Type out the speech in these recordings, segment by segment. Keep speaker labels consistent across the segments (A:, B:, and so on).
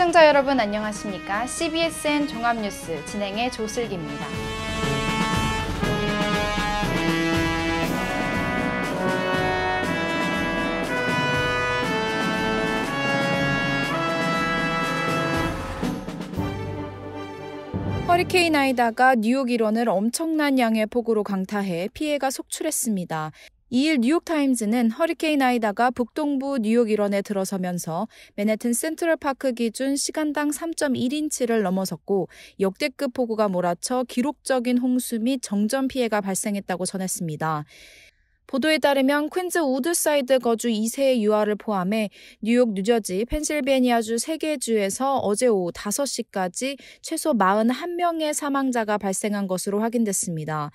A: 시청자 여러분 안녕하십니까? CBSN 종합뉴스 진행의 조슬기입니다. 허리케인 아이다가 뉴욕 일원을 엄청난 양의 폭우로 강타해 피해가 속출했습니다. 2일 뉴욕타임즈는 허리케인 아이다가 북동부 뉴욕 일원에 들어서면서 맨해튼 센트럴파크 기준 시간당 3.1인치를 넘어섰고 역대급 폭우가 몰아쳐 기록적인 홍수 및 정전 피해가 발생했다고 전했습니다. 보도에 따르면 퀸즈 우드사이드 거주 2세의 유아를 포함해 뉴욕, 뉴저지, 펜실베니아주 3개 주에서 어제 오후 5시까지 최소 41명의 사망자가 발생한 것으로 확인됐습니다.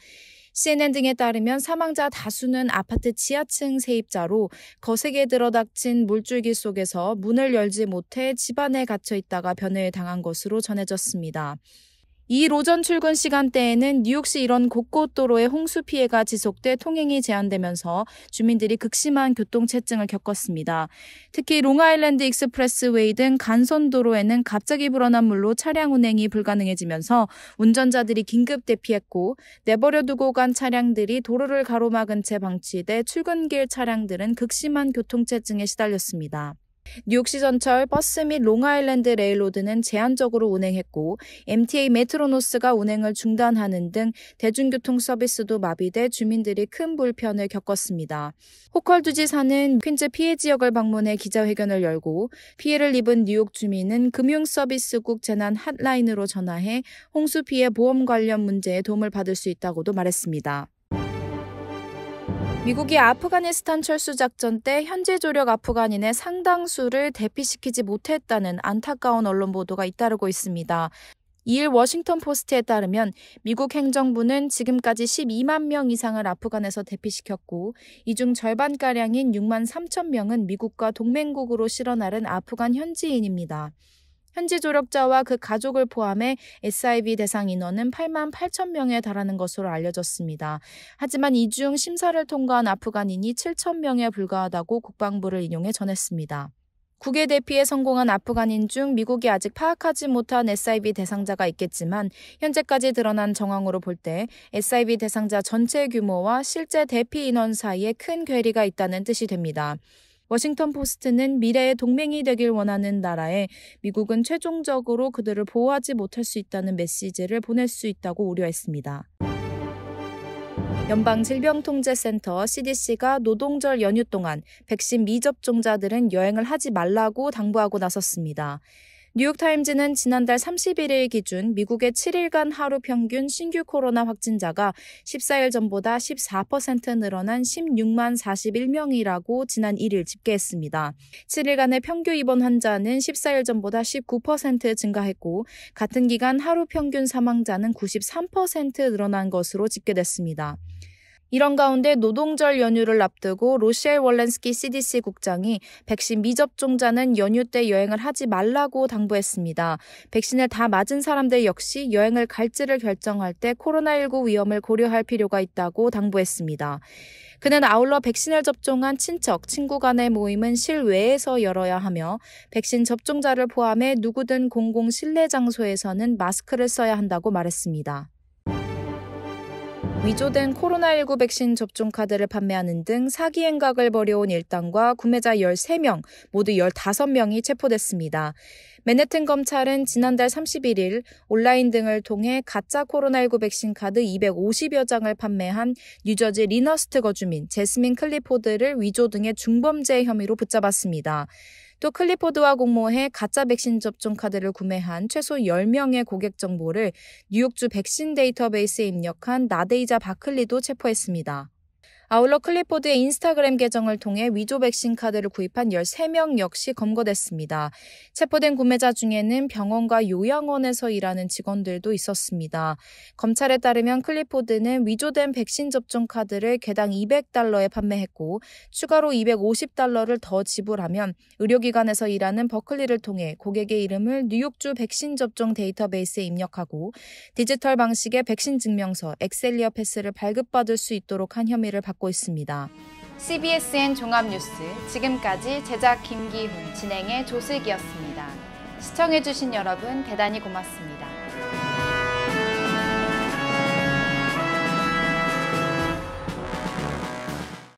A: CNN 등에 따르면 사망자 다수는 아파트 지하층 세입자로 거세게 들어닥친 물줄기 속에서 문을 열지 못해 집안에 갇혀 있다가 변을 당한 것으로 전해졌습니다. 이 로전 출근 시간대에는 뉴욕시 이런 곳곳 도로의 홍수 피해가 지속돼 통행이 제한되면서 주민들이 극심한 교통체증을 겪었습니다. 특히 롱아일랜드 익스프레스웨이 등 간선도로에는 갑자기 불어난 물로 차량 운행이 불가능해지면서 운전자들이 긴급 대피했고 내버려두고 간 차량들이 도로를 가로막은 채 방치돼 출근길 차량들은 극심한 교통체증에 시달렸습니다. 뉴욕시 전철, 버스 및 롱아일랜드 레일로드는 제한적으로 운행했고 MTA 메트로노스가 운행을 중단하는 등 대중교통 서비스도 마비돼 주민들이 큰 불편을 겪었습니다. 호컬두 지사는 퀸즈 피해 지역을 방문해 기자회견을 열고 피해를 입은 뉴욕 주민은 금융서비스국 재난 핫라인으로 전화해 홍수 피해 보험 관련 문제에 도움을 받을 수 있다고도 말했습니다. 미국이 아프가니스탄 철수 작전 때현재 조력 아프간인의 상당수를 대피시키지 못했다는 안타까운 언론 보도가 잇따르고 있습니다. 이일 워싱턴 포스트에 따르면 미국 행정부는 지금까지 12만 명 이상을 아프간에서 대피시켰고 이 중 절반가량인 6만 3천 명은 미국과 동맹국으로 실어나른 아프간 현지인입니다. 현지 조력자와 그 가족을 포함해 SIB 대상 인원은 8만 8천 명에 달하는 것으로 알려졌습니다. 하지만 이 중 심사를 통과한 아프간인이 7천 명에 불과하다고 국방부를 인용해 전했습니다. 국외 대피에 성공한 아프간인 중 미국이 아직 파악하지 못한 SIB 대상자가 있겠지만 현재까지 드러난 정황으로 볼 때 SIB 대상자 전체 규모와 실제 대피 인원 사이에 큰 괴리가 있다는 뜻이 됩니다. 워싱턴 포스트는 미래의 동맹이 되길 원하는 나라에 미국은 최종적으로 그들을 보호하지 못할 수 있다는 메시지를 보낼 수 있다고 우려했습니다. 연방질병통제센터 CDC가 노동절 연휴 동안 백신 미접종자들은 여행을 하지 말라고 당부하고 나섰습니다. 뉴욕타임즈는 지난달 31일 기준 미국의 7일간 하루 평균 신규 코로나 확진자가 14일 전보다 14% 늘어난 16만 41명이라고 지난 1일 집계했습니다. 7일간의 평균 입원 환자는 14일 전보다 19% 증가했고 같은 기간 하루 평균 사망자는 93% 늘어난 것으로 집계됐습니다. 이런 가운데 노동절 연휴를 앞두고 로시엘 월렌스키 CDC 국장이 백신 미접종자는 연휴 때 여행을 하지 말라고 당부했습니다. 백신을 다 맞은 사람들 역시 여행을 갈지를 결정할 때 코로나19 위험을 고려할 필요가 있다고 당부했습니다. 그는 아울러 백신을 접종한 친척, 친구 간의 모임은 실외에서 열어야 하며 백신 접종자를 포함해 누구든 공공 실내 장소에서는 마스크를 써야 한다고 말했습니다. 위조된 코로나19 백신 접종 카드를 판매하는 등 사기 행각을 벌여온 일당과 구매자 13명, 모두 15명이 체포됐습니다. 맨해튼 검찰은 지난달 31일 온라인 등을 통해 가짜 코로나19 백신 카드 250여 장을 판매한 뉴저지 리너스트 거주민 제스민 클리포드를 위조 등의 중범죄 혐의로 붙잡았습니다. 또 클리포드와 공모해 가짜 백신 접종 카드를 구매한 최소 10명의 고객 정보를 뉴욕주 백신 데이터베이스에 입력한 나데이자 바클리도 체포했습니다. 아울러 클리포드의 인스타그램 계정을 통해 위조 백신 카드를 구입한 13명 역시 검거됐습니다. 체포된 구매자 중에는 병원과 요양원에서 일하는 직원들도 있었습니다. 검찰에 따르면 클리포드는 위조된 백신 접종 카드를 개당 200달러에 판매했고 추가로 250달러를 더 지불하면 의료기관에서 일하는 버클리를 통해 고객의 이름을 뉴욕주 백신 접종 데이터베이스에 입력하고 디지털 방식의 백신 증명서 엑셀리어 패스를 발급받을 수 있도록 한 혐의를 받고 받고 있습니다. CBSN 종합뉴스 지금까지 제작 김기훈 진행의 조슬기였습니다. 시청해주신 여러분 대단히 고맙습니다.